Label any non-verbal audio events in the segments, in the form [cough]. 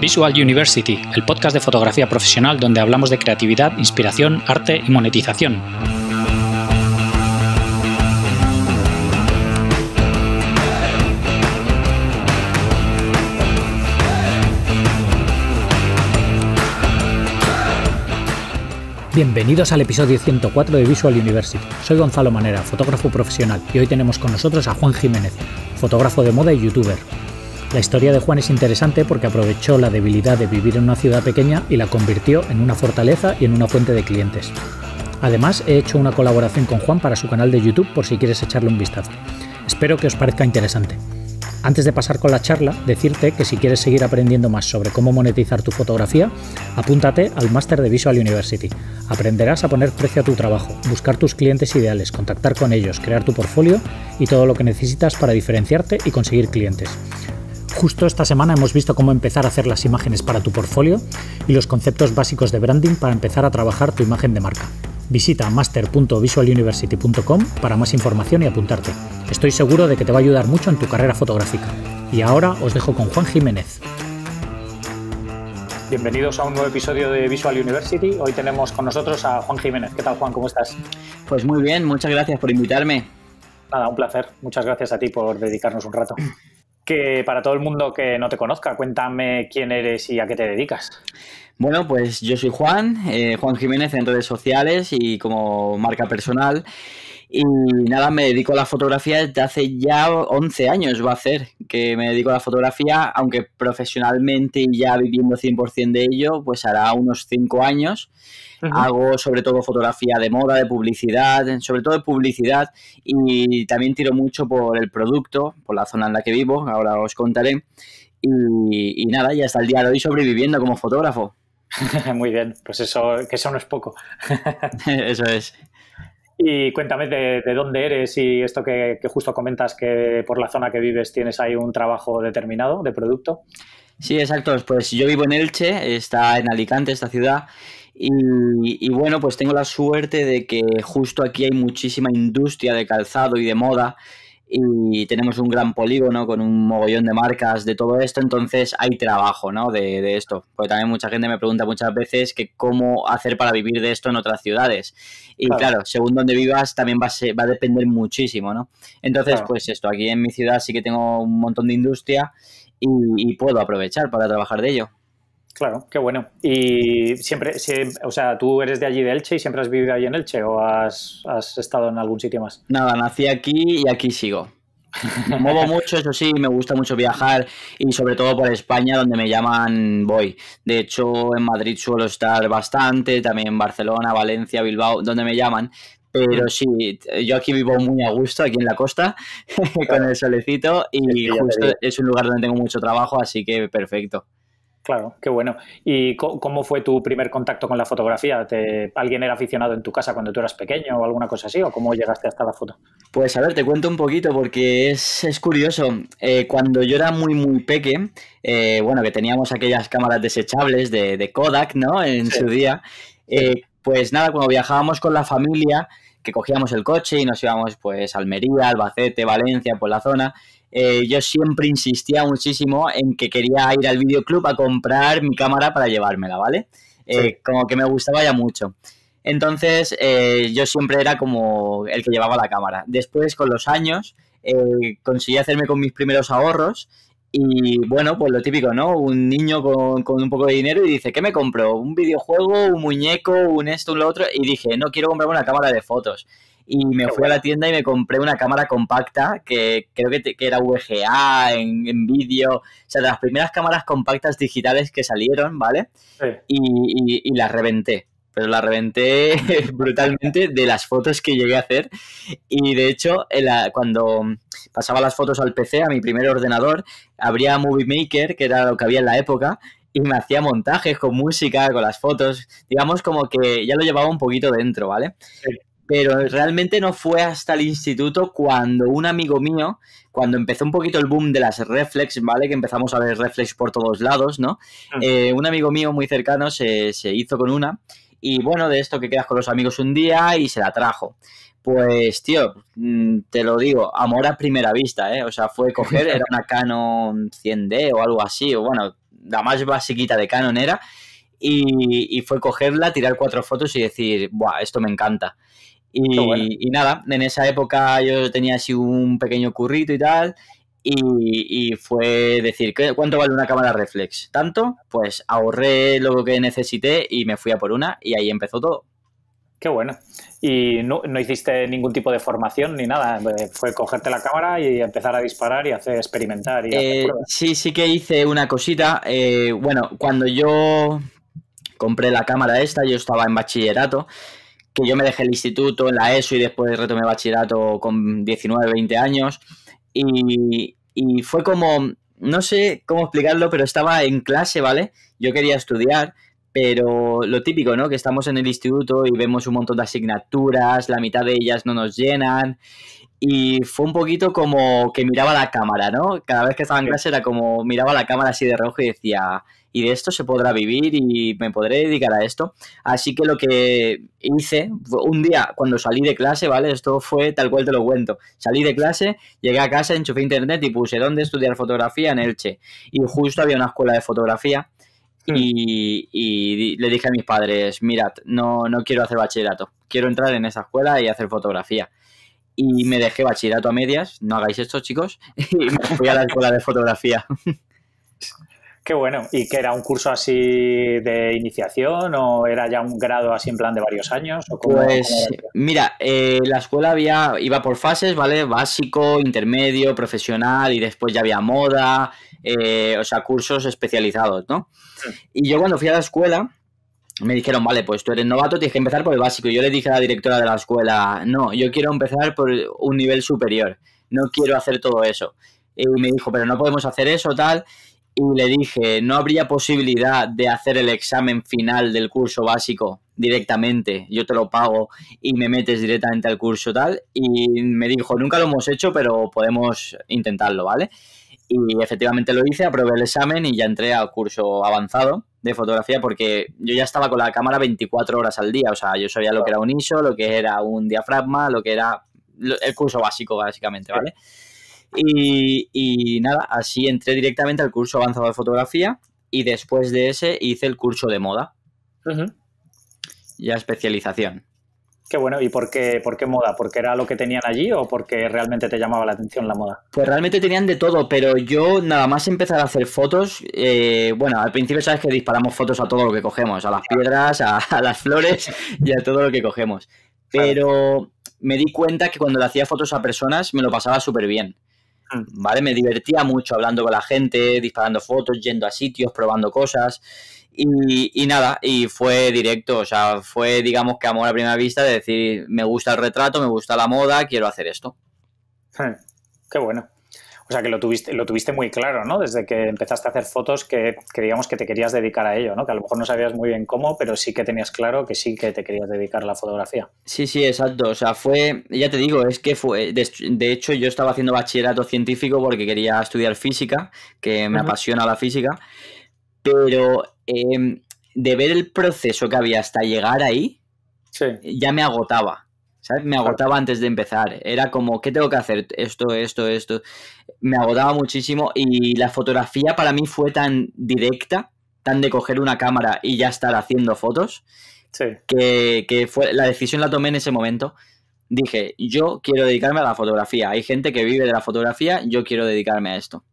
Visual University, el podcast de fotografía profesional donde hablamos de creatividad, inspiración, arte y monetización. Bienvenidos al episodio 104 de Visual University. Soy Gonzalo Manera, fotógrafo profesional, y hoy tenemos con nosotros a Juan Jiménez, fotógrafo de moda y youtuber. La historia de Juan es interesante porque aprovechó la debilidad de vivir en una ciudad pequeña y la convirtió en una fortaleza y en una fuente de clientes. Además, he hecho una colaboración con Juan para su canal de YouTube por si quieres echarle un vistazo. Espero que os parezca interesante. Antes de pasar con la charla, decirte que si quieres seguir aprendiendo más sobre cómo monetizar tu fotografía, apúntate al máster de Visual University. Aprenderás a poner precio a tu trabajo, buscar tus clientes ideales, contactar con ellos, crear tu portfolio y todo lo que necesitas para diferenciarte y conseguir clientes. Justo esta semana hemos visto cómo empezar a hacer las imágenes para tu portfolio y los conceptos básicos de branding para empezar a trabajar tu imagen de marca. Visita master.visualuniversity.com para más información y apuntarte. Estoy seguro de que te va a ayudar mucho en tu carrera fotográfica. Y ahora os dejo con Juan Jiménez. Bienvenidos a un nuevo episodio de Visual University. Hoy tenemos con nosotros a Juan Jiménez. ¿Qué tal, Juan? ¿Cómo estás? Pues muy bien, muchas gracias por invitarme. Nada, un placer. Muchas gracias a ti por dedicarnos un rato que para todo el mundo que no te conozca, cuéntame quién eres y a qué te dedicas. Bueno, pues yo soy Juan, eh, Juan Jiménez en redes sociales y como marca personal. Y nada, me dedico a la fotografía desde hace ya 11 años, va a ser, que me dedico a la fotografía, aunque profesionalmente y ya viviendo 100% de ello, pues hará unos 5 años. Hago sobre todo fotografía de moda, de publicidad, sobre todo de publicidad y también tiro mucho por el producto, por la zona en la que vivo, ahora os contaré. Y, nada, ya hasta el día de hoy sobreviviendo como fotógrafo. [laughs] Muy bien, pues eso, que eso no es poco. [laughs] eso es. Y cuéntame de, dónde eres y esto que, justo comentas que por la zona que vives tienes ahí un trabajo determinado de producto. Sí, exacto. Pues yo vivo en Elche, está en Alicante esta ciudad. y bueno, pues tengo la suerte de que justo aquí hay muchísima industria de calzado y de moda y tenemos un gran polígono con un mogollón de marcas de todo esto, entonces hay trabajo, ¿no? De, esto. Porque también mucha gente me pregunta muchas veces que cómo hacer para vivir de esto en otras ciudades. Y claro, según donde vivas también va a, va a depender muchísimo, ¿no? Entonces, pues esto, aquí en mi ciudad sí que tengo un montón de industria y puedo aprovechar para trabajar de ello. Claro, qué bueno. Y siempre, o sea, tú eres de allí de Elche y siempre has vivido allí en Elche o has, estado en algún sitio más? Nada, nací aquí y aquí sigo. Me muevo mucho, eso sí, me gusta mucho viajar y sobre todo por España, donde me llaman voy. De hecho, en Madrid suelo estar bastante, también en Barcelona, Valencia, Bilbao, donde me llaman. Pero sí, yo aquí vivo muy a gusto, aquí en la costa, [laughs] con el solecito y justo es un lugar donde tengo mucho trabajo, así que perfecto. Claro, qué bueno. ¿Y cómo fue tu primer contacto con la fotografía? ¿Alguien era aficionado en tu casa cuando tú eras pequeño o alguna cosa así? ¿O cómo llegaste hasta la foto? Pues a ver, te cuento un poquito porque es, es curioso. Eh, cuando yo era muy, muy peque, eh, bueno, que teníamos aquellas cámaras desechables de, Kodak, ¿no? En su día. Eh, pues nada, cuando viajábamos con la familia, que cogíamos el coche y nos íbamos pues a Almería, Albacete, Valencia, por la zona, eh, yo siempre insistía muchísimo en que quería ir al videoclub a comprar mi cámara para llevármela, ¿vale? Eh, como que me gustaba ya mucho. Entonces, eh, yo siempre era como el que llevaba la cámara. Después, con los años, conseguí hacerme con mis primeros ahorros y bueno, pues lo típico, ¿no? Un niño con, con, un poco de dinero y dice, ¿qué me compro? ¿Un videojuego? ¿Un muñeco? ¿Un esto? ¿Un lo otro? Y dije, no quiero comprarme una cámara de fotos y me fui a la tienda y me compré una cámara compacta que creo que, era VGA en, vídeo, o sea, de las primeras cámaras compactas digitales que salieron, ¿vale? Y, y, reventé, pero la reventé [laughs] brutalmente de las fotos que llegué a hacer y de hecho cuando pasaba las fotos al PC, a mi primer ordenador, abría Movie Maker, que era lo que había en la época, y me hacía montajes con música, con las fotos, digamos como que ya lo llevaba un poquito dentro, ¿vale? Sí pero realmente no fue hasta el instituto cuando un amigo mío, cuando empezó un poquito el boom de las reflex, ¿vale? Que empezamos a ver reflex por todos lados, ¿no? Mm. Eh, un amigo mío muy cercano se, hizo con una y bueno, de esto que quedas con los amigos un día y se la trajo. Pues, tío, mm, te lo digo, amor a primera vista, ¿eh? O sea, fue coger, era una Canon 100D o algo así, o bueno, la más basiquita de Canon era, y, y fue cogerla, tirar cuatro fotos y decir, ¡buah, esto me encanta! Y, nada, en esa época yo tenía así un pequeño currito y tal. Y, fue decir, ¿cuánto vale una cámara reflex? ¿Tanto? Pues ahorré lo que necesité y me fui a por una y ahí empezó todo. Qué bueno. ¿Y no, hiciste ningún tipo de formación ni nada? Eh, fue cogerte la cámara y empezar a disparar y hacer experimentar. Eh, sí, sí que hice una cosita. Eh, bueno, cuando yo compré la cámara esta, yo estaba en bachillerato que yo me dejé el instituto en la ESO y después retomé bachillerato con 19, 20 años. Y, y fue como, no sé cómo explicarlo, pero estaba en clase, ¿vale? Yo quería estudiar, pero lo típico, ¿no? Que estamos en el instituto y vemos un montón de asignaturas, la mitad de ellas no nos llenan. Y fue un poquito como que miraba la cámara, ¿no? Cada vez que estaba en clase era como miraba la cámara así de rojo y decía, y de esto se podrá vivir y me podré dedicar a esto. Así que lo que hice un día cuando salí de clase, ¿vale? Esto fue tal cual te lo cuento. Salí de clase, llegué a casa, enchufé internet y puse dónde estudiar fotografía en Elche. Y justo había una escuela de fotografía. Hmm. Y, le dije a mis padres, mirad, no, no quiero hacer bachillerato, quiero entrar en esa escuela y hacer fotografía. Y me dejé bachillerato a medias, no hagáis esto chicos, [laughs] y me fui a la escuela de fotografía. [laughs] Qué bueno. ¿Y que era un curso así de iniciación o era ya un grado así en plan de varios años? pues mira, eh, la escuela había iba por fases, ¿vale? Básico, intermedio, profesional y después ya había moda, eh, o sea, cursos especializados, ¿no? Hmm. Y yo cuando fui a la escuela me dijeron, vale, pues tú eres novato, tienes que empezar por el básico. Y yo le dije a la directora de la escuela, no, yo quiero empezar por un nivel superior, no quiero hacer todo eso. Y me dijo, pero no podemos hacer eso, tal y le dije, no habría posibilidad de hacer el examen final del curso básico directamente, yo te lo pago y me metes directamente al curso tal. Y me dijo, nunca lo hemos hecho, pero podemos intentarlo, ¿vale? Y efectivamente lo hice, aprobé el examen y ya entré al curso avanzado de fotografía porque yo ya estaba con la cámara 24 horas al día, o sea, yo sabía lo que era un ISO, lo que era un diafragma, lo que era el curso básico, básicamente, ¿vale? Y, nada, así entré directamente al curso avanzado de fotografía y después de ese hice el curso de moda. y a especialización. Qué bueno, ¿y por qué, por qué moda? ¿Porque era lo que tenían allí o porque realmente te llamaba la atención la moda? Pues realmente tenían de todo, pero yo nada más empezar a hacer fotos, eh, bueno, al principio sabes que disparamos fotos a todo lo que cogemos, a las piedras, a, las flores y a todo lo que cogemos. Pero me di cuenta que cuando le hacía fotos a personas me lo pasaba súper bien. Mm, ¿vale? Me divertía mucho hablando con la gente, disparando fotos, yendo a sitios, probando cosas. Y, nada, y fue directo, o sea, fue digamos que amor a primera vista de decir, me gusta el retrato, me gusta la moda, quiero hacer esto. Hmm, qué bueno. O sea, que lo tuviste, lo tuviste muy claro, ¿no? Desde que empezaste a hacer fotos que, que, digamos que te querías dedicar a ello, ¿no? Que a lo mejor no sabías muy bien cómo, pero sí que tenías claro que sí que te querías dedicar a la fotografía. Sí, sí, exacto. O sea, fue, ya te digo, es que fue, de, hecho yo estaba haciendo bachillerato científico porque quería estudiar física, que me apasiona la física, pero em, de ver el proceso que había hasta llegar ahí, ya me agotaba. Me agotaba antes de empezar. Era como, ¿qué tengo que hacer? Esto, esto, esto. Me agotaba muchísimo y la fotografía para mí fue tan directa, tan de coger una cámara y ya estar haciendo fotos, que, fue, la decisión la tomé en ese momento. Dije, yo quiero dedicarme a la fotografía. Hay gente que vive de la fotografía, yo quiero dedicarme a esto.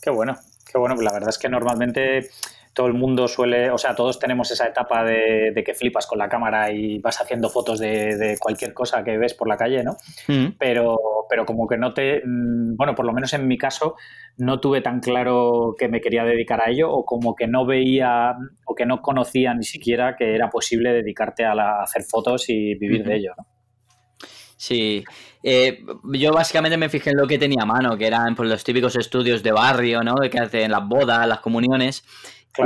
Qué bueno, qué bueno. La verdad es que normalmente todo el mundo suele, o sea, todos tenemos esa etapa de, que flipas con la cámara y vas haciendo fotos de, cualquier cosa que ves por la calle, ¿no? Mm. pero, pero como que no te, mm, bueno, por lo menos en mi caso, no tuve tan claro que me quería dedicar a ello o como que no veía o que no conocía ni siquiera que era posible dedicarte a, hacer fotos y vivir de ello, ¿no? Sí, eh, yo básicamente me fijé en lo que tenía a mano, que eran pues, los típicos estudios de barrio, ¿no? Que hacen las bodas, las comuniones.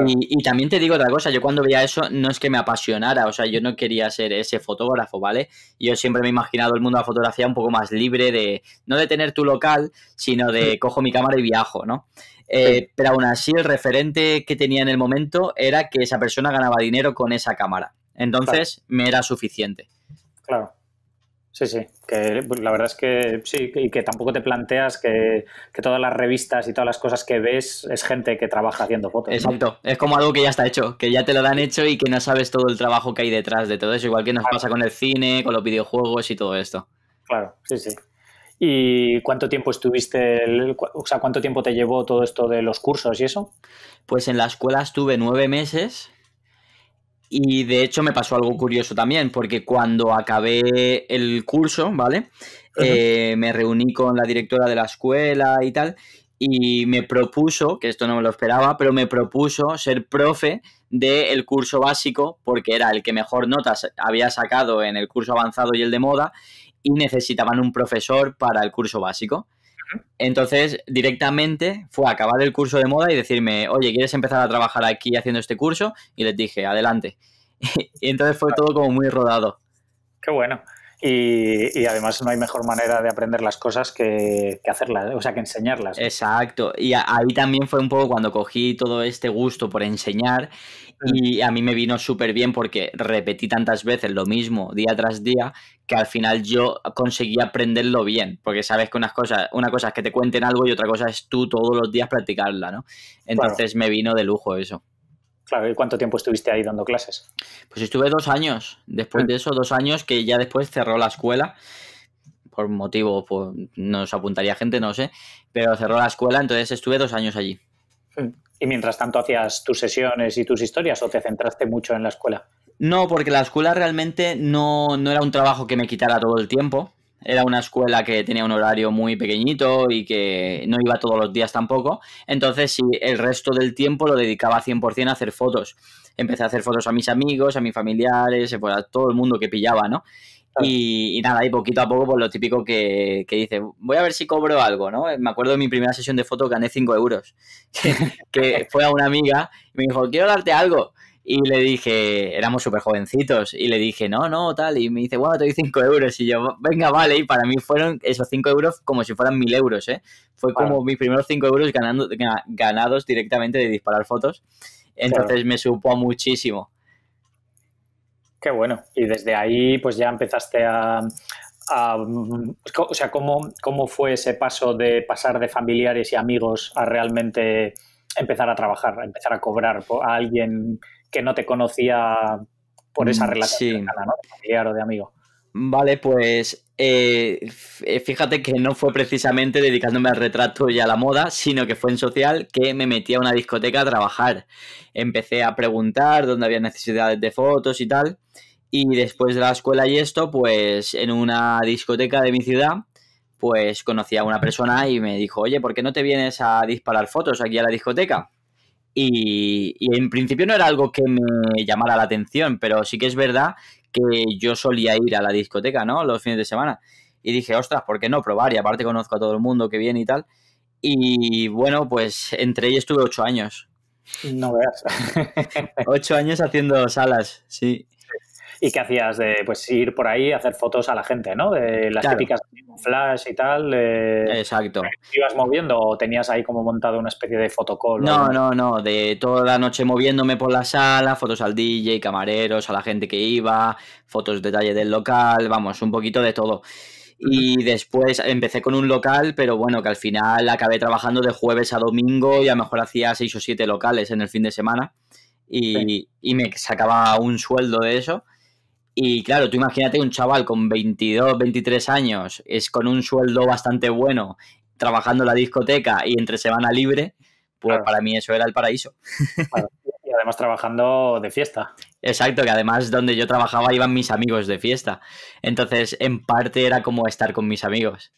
Y, también te digo otra cosa, yo cuando veía eso no es que me apasionara, o sea, yo no quería ser ese fotógrafo, ¿vale? Yo siempre me he imaginado el mundo de la fotografía un poco más libre de, no de tener tu local, sino de cojo mi cámara y viajo, ¿no? Eh, pero aún así el referente que tenía en el momento era que esa persona ganaba dinero con esa cámara, entonces me era suficiente. Claro. Sí, sí, que la verdad es que sí, y que tampoco te planteas que, todas las revistas y todas las cosas que ves es gente que trabaja haciendo fotos. Exacto, es como algo que ya está hecho, que ya te lo dan hecho y que no sabes todo el trabajo que hay detrás de todo eso, igual que nos pasa con el cine, con los videojuegos y todo esto. Claro, sí, sí. ¿Y cuánto tiempo estuviste, o sea, cuánto tiempo te llevó todo esto de los cursos y eso? Pues en la escuela estuve nueve meses y de hecho me pasó algo curioso también, porque cuando acabé el curso, ¿vale? Eh, me reuní con la directora de la escuela y tal, y me propuso, que esto no me lo esperaba, pero me propuso ser profe del curso básico, porque era el que mejor notas había sacado en el curso avanzado y el de moda, y necesitaban un profesor para el curso básico. Entonces, directamente fue a acabar el curso de moda y decirme, oye, ¿quieres empezar a trabajar aquí haciendo este curso? Y les dije, adelante. [laughs] y entonces fue todo como muy rodado. Qué bueno. Y, además no hay mejor manera de aprender las cosas que, hacerlas, o sea, que enseñarlas. Exacto. Y ahí también fue un poco cuando cogí todo este gusto por enseñar mm. y a mí me vino súper bien porque repetí tantas veces lo mismo día tras día que al final yo conseguí aprenderlo bien, porque sabes que unas cosas, una cosa es que te cuenten algo y otra cosa es tú todos los días practicarla, ¿no? Entonces me vino de lujo eso. Claro, ¿y cuánto tiempo estuviste ahí dando clases? Pues estuve dos años. Después de mm. eso, dos años que ya después cerró la escuela. Por motivo, pues nos apuntaría gente, no sé. Pero cerró la escuela, entonces estuve dos años allí. Mm. ¿Y mientras tanto hacías tus sesiones y tus historias o te centraste mucho en la escuela? No, porque la escuela realmente no, no era un trabajo que me quitara todo el tiempo. Era una escuela que tenía un horario muy pequeñito y que no iba todos los días tampoco. Entonces, sí, el resto del tiempo lo dedicaba 100% a hacer fotos. Empecé a hacer fotos a mis amigos, a mis familiares, pues, a todo el mundo que pillaba, ¿no? Y, nada, y poquito a poco, pues lo típico que, que dice, voy a ver si cobro algo, ¿no? Me acuerdo de mi primera sesión de foto gané 5 euros, [laughs] que, fue a una amiga y me dijo, quiero darte algo. Y le dije, éramos súper jovencitos, y le dije, no, no, tal, y me dice, wow, te doy 5 euros, y yo, venga, vale, y para mí fueron esos 5 euros como si fueran 1000 euros, ¿eh? Fue como mis primeros 5 euros ganando, ganados directamente de disparar fotos, entonces me supo muchísimo. Qué bueno, y desde ahí pues ya empezaste a, a, o sea, ¿cómo, ¿cómo, fue ese paso de pasar de familiares y amigos a realmente empezar a trabajar, a empezar a cobrar a alguien que no te conocía por esa mm, relación sí. De amigo. Vale, pues eh, eh, fíjate que no fue precisamente dedicándome al retrato y a la moda, sino que fue en social que me metí a una discoteca a trabajar. Empecé a preguntar dónde había necesidades de fotos y tal. Y después de la escuela y esto, pues en una discoteca de mi ciudad, pues conocí a una persona y me dijo, oye, ¿por qué no te vienes a disparar fotos aquí a la discoteca? Y, en principio no era algo que me llamara la atención, pero sí que es verdad que yo solía ir a la discoteca, ¿no? Los fines de semana. Y dije, ostras, ¿por qué no probar? Y aparte conozco a todo el mundo que viene y tal. Y bueno, pues entre ellos estuve ocho años. No veas. [laughs] ocho años haciendo salas, sí y qué hacías de pues ir por ahí a hacer fotos a la gente, ¿no? De las típicas flash y tal. Exacto. ¿Te ibas moviendo o tenías ahí como montado una especie de fotocall? No, no, no, de toda la noche moviéndome por la sala, fotos al DJ, camareros, a la gente que iba, fotos detalle del local, vamos, un poquito de todo y después empecé con un local, pero bueno, que al final acabé trabajando de jueves a domingo y a lo mejor hacía seis o siete locales en el fin de semana y, y me sacaba un sueldo de eso y claro, tú imagínate un chaval con 22, 23 años, es con un sueldo bastante bueno, trabajando en la discoteca y entre semana libre, pues para mí eso era el paraíso. Y además trabajando de fiesta. Exacto, que además donde yo trabajaba iban mis amigos de fiesta. Entonces, en parte era como estar con mis amigos.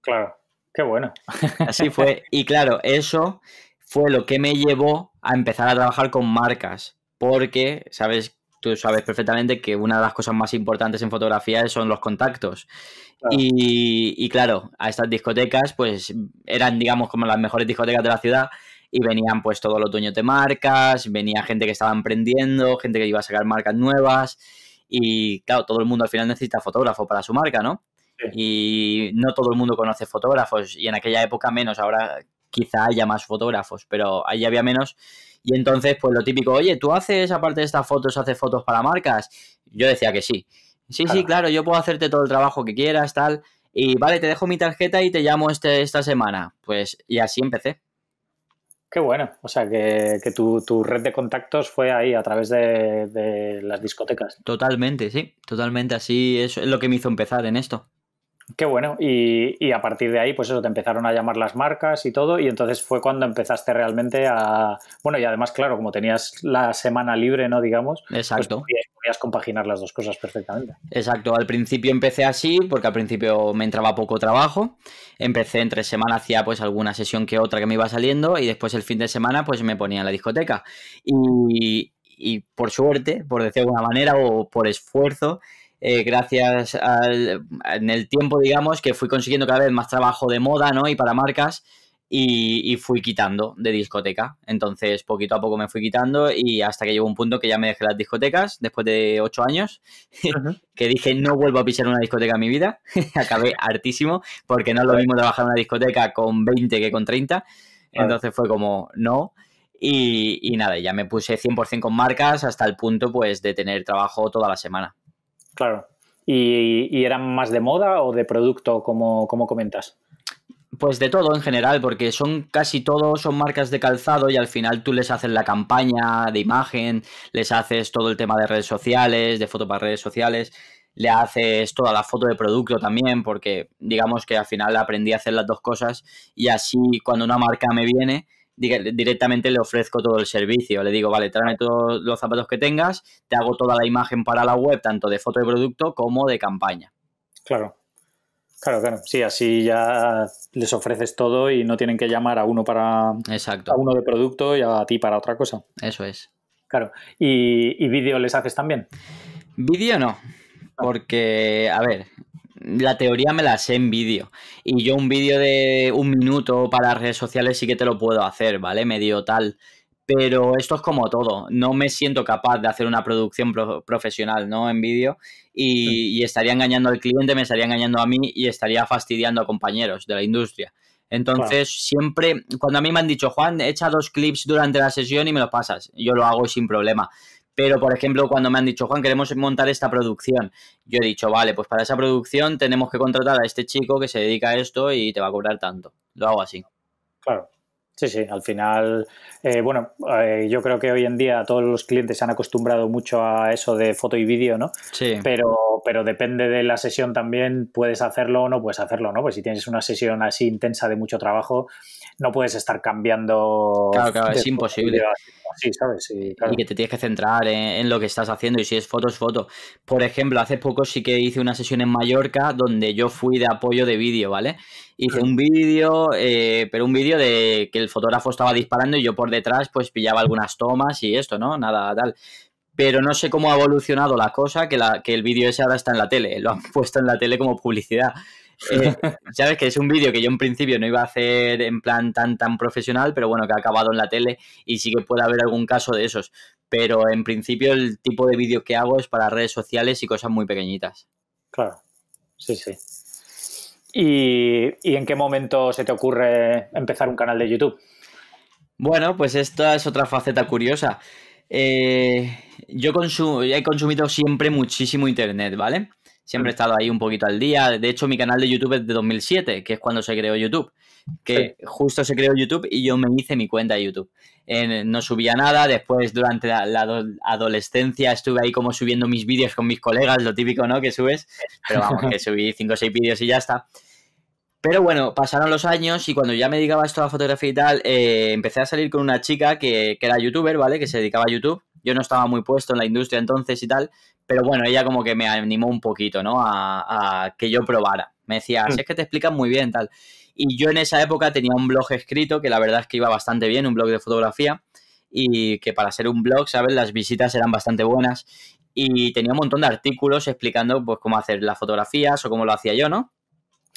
Claro, qué bueno. Así fue. Y claro, eso fue lo que me llevó a empezar a trabajar con marcas. Porque, ¿sabes? tú sabes perfectamente que una de las cosas más importantes en fotografía son los contactos. Y, claro, a estas discotecas, pues eran, digamos, como las mejores discotecas de la ciudad y venían pues todos los dueños de marcas, venía gente que estaba emprendiendo, gente que iba a sacar marcas nuevas y claro, todo el mundo al final necesita fotógrafo para su marca, ¿no? Y no todo el mundo conoce fotógrafos y en aquella época menos, ahora quizá haya más fotógrafos, pero ahí había menos y entonces, pues lo típico, oye, ¿tú haces, aparte de estas fotos, haces fotos para marcas? Yo decía que sí. Sí, sí, claro, yo puedo hacerte todo el trabajo que quieras, tal. Y vale, te dejo mi tarjeta y te llamo este, esta semana. Pues, y así empecé. Qué bueno, o sea que, tu, red de contactos fue ahí a través de, de, las discotecas. Totalmente, sí, totalmente así es lo que me hizo empezar en esto. Qué bueno. Y, a partir de ahí, pues eso, te empezaron a llamar las marcas y todo. Y entonces fue cuando empezaste realmente a. Bueno, y además, claro, como tenías la semana libre, ¿no? Digamos. Pues Exacto. podías, compaginar las dos cosas perfectamente. Exacto. Al principio empecé así, porque al principio me entraba poco trabajo. Empecé entre semana, hacía pues alguna sesión que otra que me iba saliendo. Y después el fin de semana, pues me ponía en la discoteca. Y, y por suerte, por decir de alguna manera, o por esfuerzo, eh, gracias al, en el tiempo, digamos, que fui consiguiendo cada vez más trabajo de moda, ¿no? Y para marcas. Y, fui quitando de discoteca. Entonces, poquito a poco me fui quitando y hasta que llegó un punto que ya me dejé las discotecas después de ocho años, [laughs] que dije no vuelvo a pisar una discoteca en mi vida. [laughs] Acabé hartísimo porque no es lo mismo trabajar en una discoteca con 20 que con 30. Entonces fue como no. Y, y nada, ya me puse 100% con marcas hasta el punto pues de tener trabajo toda la semana. Claro. ¿Y, eran más de moda o de producto, como, como comentas? Pues de todo en general, porque son casi todos son marcas de calzado y al final tú les haces la campaña de imagen, les haces todo el tema de redes sociales, de fotos para redes sociales, le haces toda la foto de producto también, porque digamos que al final aprendí a hacer las dos cosas y así cuando una marca me viene, directamente le ofrezco todo el servicio. Le digo, vale, tráeme todos los zapatos que tengas, te hago toda la imagen para la web, tanto de foto de producto como de campaña. Claro. Claro, claro. Sí, así ya les ofreces todo y no tienen que llamar a uno para Exacto. a uno de producto y a ti para otra cosa. Eso es. Claro. ¿Y, y vídeo les haces también? Vídeo no. Porque, a ver, la teoría me la sé en vídeo. Y yo un vídeo de un minuto para redes sociales sí que te lo puedo hacer, ¿vale? Medio tal. Pero esto es como todo. No me siento capaz de hacer una producción profesional, ¿no? En vídeo. Y, estaría engañando al cliente, me estaría engañando a mí y estaría fastidiando a compañeros de la industria. Entonces, siempre, cuando a mí me han dicho, Juan, echa dos clips durante la sesión y me los pasas. Yo lo hago sin problema. Pero, por ejemplo, cuando me han dicho, Juan, queremos montar esta producción, yo he dicho, vale, pues para esa producción tenemos que contratar a este chico que se dedica a esto y te va a cobrar tanto. Lo hago así. Claro. Sí, sí, al final, eh, bueno, eh, yo creo que hoy en día todos los clientes se han acostumbrado mucho a eso de foto y vídeo, ¿no? Sí. Pero, pero depende de la sesión también, puedes hacerlo o no puedes hacerlo, ¿no? Pues si tienes una sesión así intensa de mucho trabajo, no puedes estar cambiando. Claro, claro, es imposible. Sí, ¿sabes? Sí, Y que te tienes que centrar en, en, lo que estás haciendo y si es foto, es foto. Por ejemplo, hace poco sí que hice una sesión en Mallorca donde yo fui de apoyo de vídeo, ¿vale? hice mm. un vídeo, eh, pero un vídeo de que el fotógrafo estaba disparando y yo por detrás pues pillaba algunas tomas y esto, ¿no? Nada tal. Pero no sé cómo ha evolucionado la cosa, que, la, que el vídeo ese ahora está en la tele, lo han [laughs] puesto en la tele como publicidad. Eh, [laughs] Sabes que es un vídeo que yo en principio no iba a hacer en plan tan tan profesional, pero bueno, que ha acabado en la tele y sí que puede haber algún caso de esos. Pero en principio el tipo de vídeo que hago es para redes sociales y cosas muy pequeñitas. Claro, sí, sí. ¿Y, en qué momento se te ocurre empezar un canal de YouTube? Bueno, pues esta es otra faceta curiosa. Eh, yo he consumido siempre muchísimo Internet, ¿vale? Siempre he estado ahí un poquito al día. De hecho, mi canal de YouTube es de 2007, que es cuando se creó YouTube. Que justo se creó YouTube y yo me hice mi cuenta de YouTube. no subía nada. Después, durante la, la, adolescencia, estuve ahí como subiendo mis vídeos con mis colegas, lo típico, ¿no? Que subes. Pero vamos, que subí 5 o 6 vídeos y ya está. Pero bueno, pasaron los años y cuando ya me dedicaba esto a la fotografía y tal, eh, empecé a salir con una chica que, era youtuber, ¿vale? Que se dedicaba a YouTube. Yo no estaba muy puesto en la industria entonces y tal, pero bueno, ella como que me animó un poquito, ¿no? A, a que yo probara. Me decía, si hmm. es que te explican muy bien, tal. Y yo en esa época tenía un blog escrito que la verdad es que iba bastante bien, un blog de fotografía, y que para ser un blog, ¿sabes? Las visitas eran bastante buenas. Y tenía un montón de artículos explicando, pues, cómo hacer las fotografías o cómo lo hacía yo, ¿no?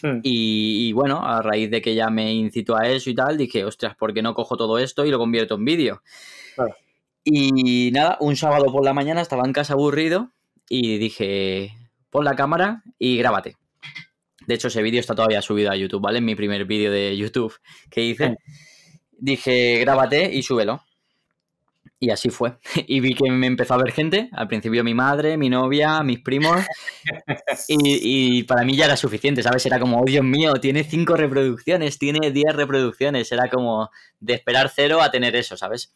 Mm. Y, bueno, a raíz de que ya me incitó a eso y tal, dije, ostras, ¿por qué no cojo todo esto y lo convierto en vídeo? Y nada, un sábado por la mañana estaba en casa aburrido y dije, pon la cámara y grábate. De hecho, ese vídeo está todavía subido a YouTube, ¿vale? En mi primer vídeo de YouTube que hice. Dije, grábate y súbelo. Y así fue. [laughs] Y vi que me empezó a ver gente. Al principio mi madre, mi novia, mis primos. Y, para mí ya era suficiente, ¿sabes? Era como, oh Dios mío, tiene cinco reproducciones, tiene diez reproducciones. Era como de esperar cero a tener eso, ¿sabes?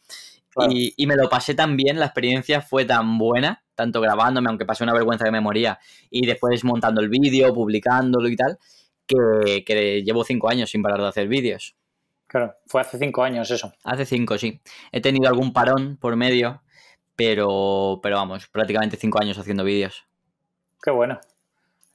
Y, me lo pasé tan bien, la experiencia fue tan buena, tanto grabándome, aunque pasé una vergüenza de memoria, y después montando el vídeo, publicándolo y tal, que, que llevo cinco años sin parar de hacer vídeos. Claro, fue hace cinco años eso. Hace cinco, sí. He tenido algún parón por medio, pero, pero vamos, prácticamente cinco años haciendo vídeos. Qué bueno.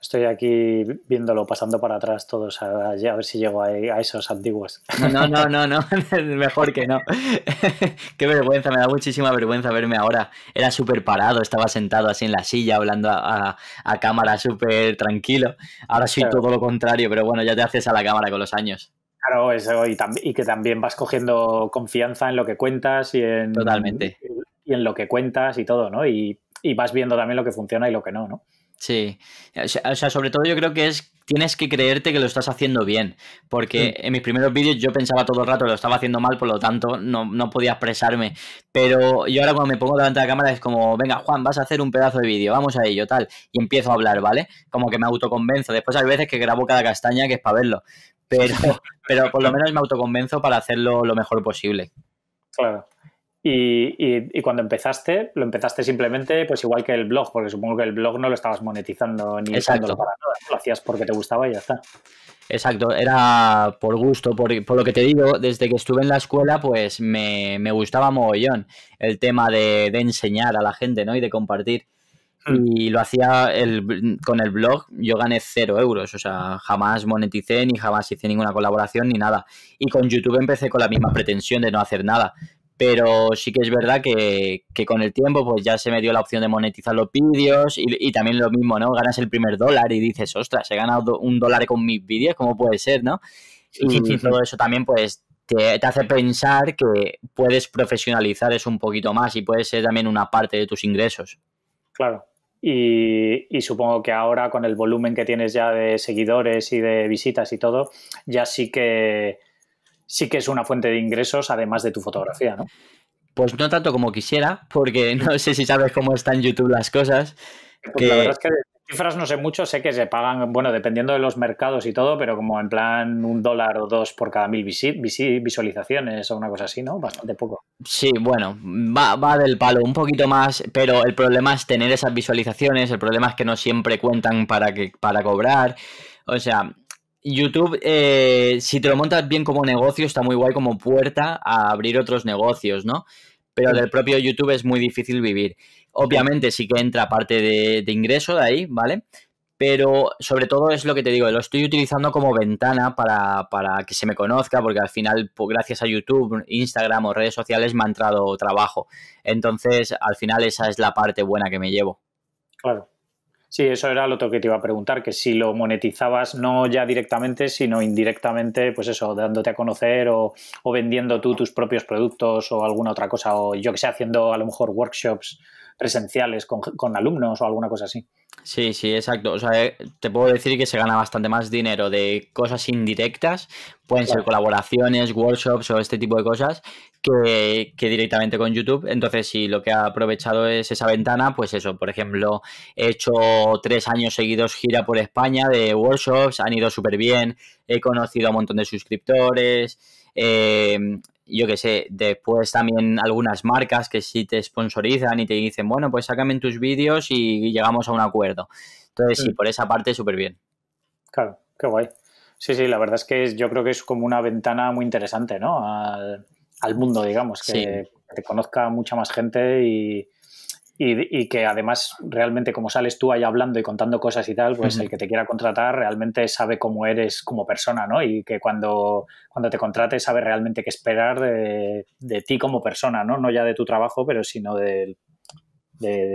Estoy aquí viéndolo, pasando para atrás todos, a, ver si llego a, esos antiguos. No, no, no, no, [laughs] mejor que no. [laughs] Qué vergüenza, me da muchísima vergüenza verme ahora. Era súper parado, estaba sentado así en la silla, hablando a, cámara súper tranquilo. Ahora soy todo lo contrario, pero bueno, ya te haces a la cámara con los años. Claro, eso, y, que también vas cogiendo confianza en lo que cuentas y en, Totalmente. Y, en lo que cuentas y todo, ¿no? Y, vas viendo también lo que funciona y lo que no, ¿no? Sí, o sea, sobre todo yo creo que es tienes que creerte que lo estás haciendo bien, porque mm. en mis primeros vídeos yo pensaba todo el rato que lo estaba haciendo mal, por lo tanto no, no podía expresarme, pero yo ahora cuando me pongo delante de la cámara es como, venga Juan, vas a hacer un pedazo de vídeo, vamos a ello, tal, y empiezo a hablar, ¿vale? Como que me autoconvenzo, después hay veces que grabo cada castaña que es para verlo, pero, [laughs] pero por lo menos me autoconvenzo para hacerlo lo mejor posible. Claro. Y, y, cuando empezaste, lo empezaste simplemente, pues igual que el blog, porque supongo que el blog no lo estabas monetizando ni usándolo para nada, lo hacías porque te gustaba y ya está. Exacto, era por gusto, por, por, lo que te digo, desde que estuve en la escuela, pues me, me gustaba mogollón el tema de, de, enseñar a la gente, ¿no? Y de compartir. Hmm. y lo hacía el, con el blog, yo gané cero euros, o sea, jamás moneticé ni jamás hice ninguna colaboración ni nada. Y con YouTube empecé con la misma pretensión de no hacer nada. Pero sí que es verdad que, con el tiempo pues ya se me dio la opción de monetizar los vídeos y, y, también lo mismo, ¿no? Ganas el primer dólar y dices, ostras, he ganado un dólar con mis vídeos, ¿cómo puede ser, no? Y todo eso también pues te, te, hace pensar que puedes profesionalizar eso un poquito más y puede ser también una parte de tus ingresos. Claro. Y, supongo que ahora con el volumen que tienes ya de seguidores y de visitas y todo, ya sí que sí que es una fuente de ingresos además de tu fotografía, ¿no? Pues no tanto como quisiera, porque no sé si sabes cómo están en YouTube las cosas. Pues la verdad es que cifras no sé mucho, sé que se pagan, bueno, dependiendo de los mercados y todo, pero como en plan un dólar o dos por cada mil visualizaciones o una cosa así, ¿no? Bastante poco. Sí, bueno, va, del palo un poquito más, pero el problema es tener esas visualizaciones, el problema es que no siempre cuentan para, que, para cobrar, o sea... YouTube, eh, si te lo montas bien como negocio, está muy guay como puerta a abrir otros negocios, ¿no? Pero del propio YouTube es muy difícil vivir. Obviamente sí que entra parte de, ingreso de ahí, ¿vale? pero sobre todo es lo que te digo, lo estoy utilizando como ventana para, que se me conozca, porque al final, pues, gracias a YouTube, Instagram o redes sociales, me ha entrado trabajo. Entonces, al final, esa es la parte buena que me llevo. Claro. Sí, eso era lo otro que te iba a preguntar, que si lo monetizabas no ya directamente, sino indirectamente, pues eso, dándote a conocer o, o vendiendo tú tus propios productos o alguna otra cosa, o yo que sé, haciendo a lo mejor workshops presenciales con, alumnos o alguna cosa así. Sí, sí, exacto. O sea, eh, te puedo decir que se gana bastante más dinero de cosas indirectas, pueden ser colaboraciones, workshops o este tipo de cosas, que, que, directamente con YouTube. Entonces, si lo que ha aprovechado es esa ventana, pues eso, por ejemplo, he hecho tres años seguidos gira por España de workshops, han ido súper bien, he conocido a un montón de suscriptores. Eh, yo qué sé, después también algunas marcas que sí te sponsorizan y te dicen, bueno, pues sácame tus vídeos y llegamos a un acuerdo. Entonces, sí, mm. por esa parte súper bien. Claro, qué guay. Sí, sí, la verdad es que yo creo que es como una ventana muy interesante, ¿no? Al, mundo, digamos, que, te conozca mucha más gente y, y, que además realmente como sales tú ahí hablando y contando cosas y tal, pues el que te quiera contratar realmente sabe cómo eres como persona, ¿no? Y que cuando, cuando te contrate sabe realmente qué esperar de, ti como persona, ¿no? No ya de tu trabajo, pero sino de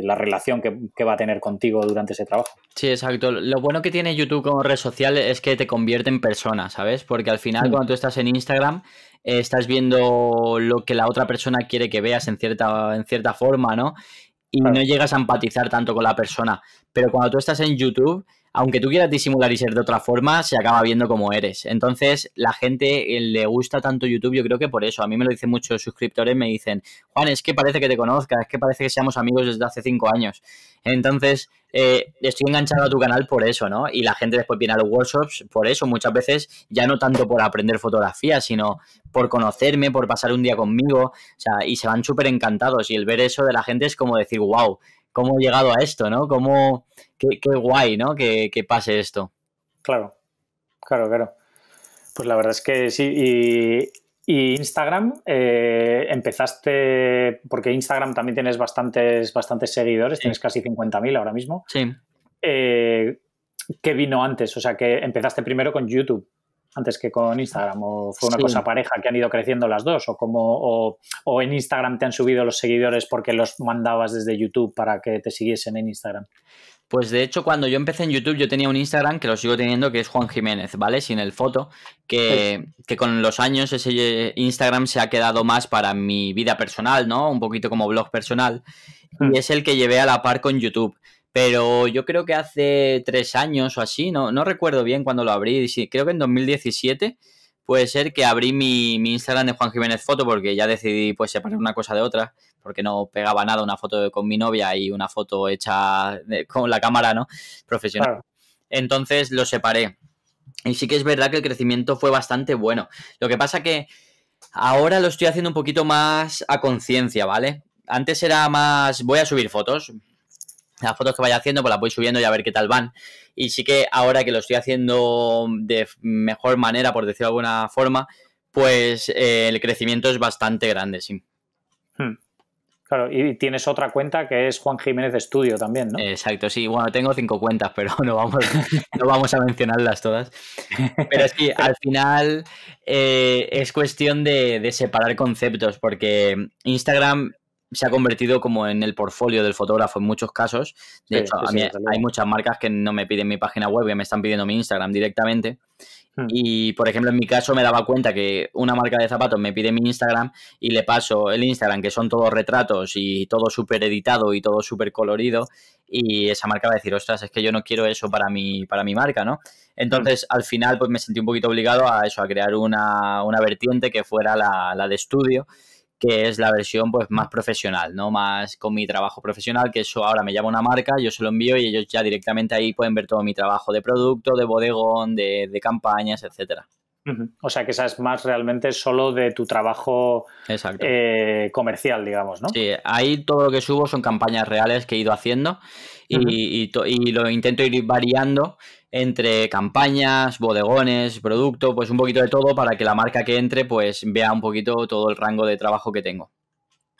la relación que, va a tener contigo durante ese trabajo. Sí, exacto. Lo bueno que tiene YouTube como red social es que te convierte en persona, ¿sabes? Porque al final, mm. cuando tú estás en Instagram, eh, estás viendo lo que la otra persona quiere que veas en cierta, en cierta forma, ¿no? y no llegas a empatizar tanto con la persona. Pero cuando tú estás en YouTube aunque tú quieras disimular y ser de otra forma, se acaba viendo como eres. Entonces, la gente eh, le gusta tanto YouTube, yo creo que por eso. A mí me lo dicen muchos suscriptores, me dicen, Juan, es que parece que te conozcas, es que parece que seamos amigos desde hace cinco años. Entonces, eh, estoy enganchado a tu canal por eso, ¿no? Y la gente después viene a los workshops por eso, muchas veces ya no tanto por aprender fotografía, sino por conocerme, por pasar un día conmigo, o sea, y se van súper encantados. Y el ver eso de la gente es como decir, wow, cómo he llegado a esto, ¿no? Cómo, qué, guay, ¿no? Que, pase esto. Claro, claro, claro. Pues la verdad es que sí. Y, Instagram, eh, empezaste, porque Instagram también tienes bastantes, bastantes seguidores, tienes casi 50.000 ahora mismo. Sí. Eh, ¿Qué vino antes? O sea, que empezaste primero con YouTube antes que con Instagram? ¿O fue una cosa pareja que han ido creciendo las dos? ¿O, como, o, en Instagram te han subido los seguidores porque los mandabas desde YouTube para que te siguiesen en Instagram? Pues de hecho, cuando yo empecé en YouTube, yo tenía un Instagram que lo sigo teniendo, que es Juan Jiménez, ¿vale? Sin el foto, que, que con los años ese eh, Instagram se ha quedado más para mi vida personal, ¿no? Un poquito como blog personal. Mm. Y es el que llevé a la par con YouTube pero yo creo que hace tres años o así, no, recuerdo bien cuando lo abrí, sí, creo que en 2017 puede ser que abrí mi, Instagram de Juan Jiménez Foto porque ya decidí pues separar una cosa de otra, porque no pegaba nada una foto con mi novia y una foto hecha con la cámara, ¿no? Profesional. Entonces lo separé. Y sí que es verdad que el crecimiento fue bastante bueno. Lo que pasa que ahora lo estoy haciendo un poquito más a conciencia, ¿vale? Antes era más, voy a subir fotos, las fotos que vaya haciendo, pues las voy subiendo y a ver qué tal van. Y sí que ahora que lo estoy haciendo de mejor manera, por decirlo de alguna forma, pues eh, el crecimiento es bastante grande, sí. Hmm. Claro, y tienes otra cuenta que es Juan Jiménez Estudio también, ¿no? Exacto, sí. Bueno, tengo cinco cuentas, pero [laughs] no vamos, no vamos a mencionarlas todas. Pero es [laughs] que al final eh, es cuestión de separar conceptos, porque Instagram se ha convertido como en el portfolio del fotógrafo en muchos casos. De hecho, hay muchas marcas que no me piden mi página web, y me están pidiendo mi Instagram directamente. Hmm. Y, por ejemplo, en mi caso me daba cuenta que una marca de zapatos me pide mi Instagram y le paso el Instagram, que son todos retratos y todo súper editado y todo súper colorido. Y esa marca va a decir, ostras, es que yo no quiero eso para mi, para mi marca, ¿no? Entonces, hmm. al final, pues me sentí un poquito obligado a eso, a crear una, vertiente que fuera la, la de estudio que es la versión pues más profesional, ¿no? Más con mi trabajo profesional, que eso ahora me llama una marca, yo se lo envío y ellos ya directamente ahí pueden ver todo mi trabajo de producto, de bodegón, de, campañas, etcétera. O sea que esa es más realmente solo de tu trabajo eh, comercial, digamos, ¿no? Sí, ahí todo lo que subo son campañas reales que he ido haciendo y lo intento ir variando entre campañas, bodegones, producto, pues un poquito de todo para que la marca que entre pues vea un poquito todo el rango de trabajo que tengo.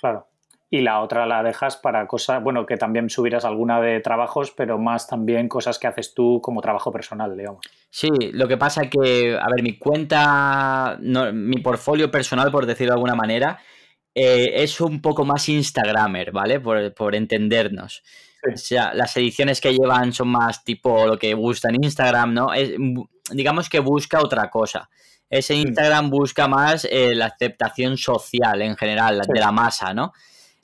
Claro. Y la otra la dejas para cosas, bueno, que también subirás alguna de trabajos, pero más también cosas que haces tú como trabajo personal, digamos. Sí, lo que pasa que, a ver, mi cuenta, mi portfolio personal, por decirlo de alguna manera, eh, es un poco más Instagramer, ¿vale? por entendernos las ediciones que llevan son más tipo lo que gusta en Instagram, ¿no? Es, digamos que busca otra cosa. Ese mm. Instagram busca más eh, la aceptación social en general, de la masa, ¿no?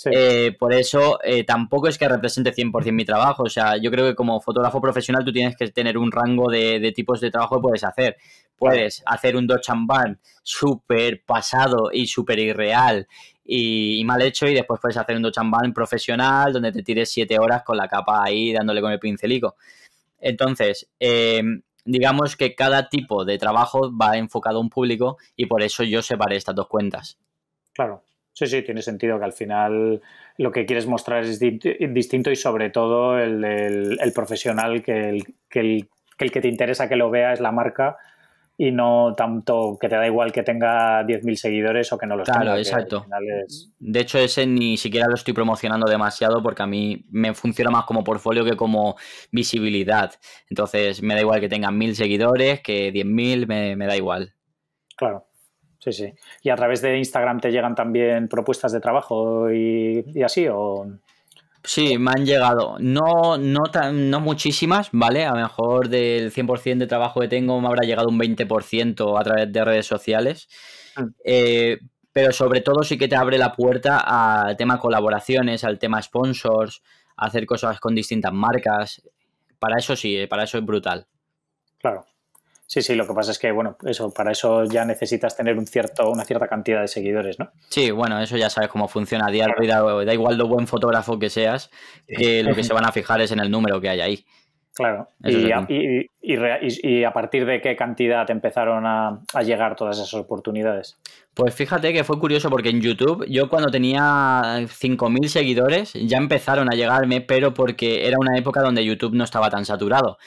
Eh, por eso eh, tampoco es que represente 100% mi trabajo. O sea, yo creo que como fotógrafo profesional tú tienes que tener un rango de, tipos de trabajo que puedes hacer. Puedes hacer un Dochamban súper pasado y súper irreal y, mal hecho y después puedes hacer un chambal profesional donde te tires siete horas con la capa ahí dándole con el pincelico. Entonces, eh, digamos que cada tipo de trabajo va enfocado a un público y por eso yo separé estas dos cuentas. Claro, sí, sí, tiene sentido que al final lo que quieres mostrar es distinto y sobre todo el, profesional que que el que te interesa que lo vea es la marca y no tanto que te da igual que tenga 10.000 seguidores o que no los tenga. Claro, exacto. De hecho, ese ni siquiera lo estoy promocionando demasiado porque a mí me funciona más como portfolio que como visibilidad. Entonces, me da igual que tenga 1.000 seguidores, que 10.000, me, da igual. Claro. Sí, sí. ¿Y a través de Instagram te llegan también propuestas de trabajo y, así? O... Sí, me han llegado. No, no, no muchísimas, ¿vale? A lo mejor del 100% de trabajo que tengo me habrá llegado un 20% a través de redes sociales. Mm. Eh, pero sobre todo sí que te abre la puerta al tema colaboraciones, al tema sponsors, hacer cosas con distintas marcas. Para eso sí, eh, para eso es brutal. Claro. Sí, sí, lo que pasa es que, bueno, eso, para eso ya necesitas tener un cierto, una cierta cantidad de seguidores, ¿no? Sí, bueno, eso ya sabes cómo funciona a da, da igual lo buen fotógrafo que seas, eh, lo que [laughs] se van a fijar es en el número que hay ahí. Claro. Y a, y, a, partir de qué cantidad empezaron a, llegar todas esas oportunidades? Pues fíjate que fue curioso porque en YouTube yo cuando tenía 5.000 seguidores ya empezaron a llegarme, pero porque era una época donde YouTube no estaba tan saturado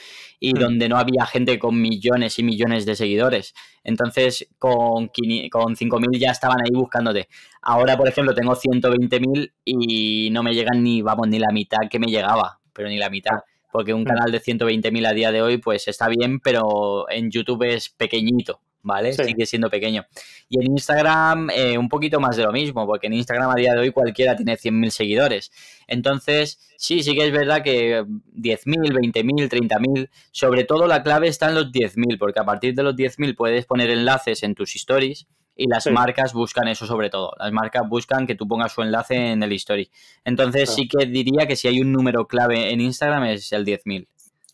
y hmm. donde no había gente con millones y millones de seguidores. Entonces con, con 5.000 ya estaban ahí buscándote. Ahora, por ejemplo, tengo 120.000 y no me llegan ni, vamos, ni la mitad que me llegaba, pero ni la mitad porque un mm. canal de 120.000 a día de hoy pues está bien, pero en YouTube es pequeñito. ¿vale? Sigue siendo pequeño. Y en Instagram, eh, un poquito más de lo mismo, porque en Instagram a día de hoy cualquiera tiene 100.000 seguidores. Entonces, sí, sí que es verdad que 10.000, 20.000, 30.000, sobre todo la clave está en los 10.000, porque a partir de los 10.000 puedes poner enlaces en tus stories y las marcas buscan eso sobre todo. Las marcas buscan que tú pongas su enlace en el history. Entonces sí que diría que si hay un número clave en Instagram es el 10.000.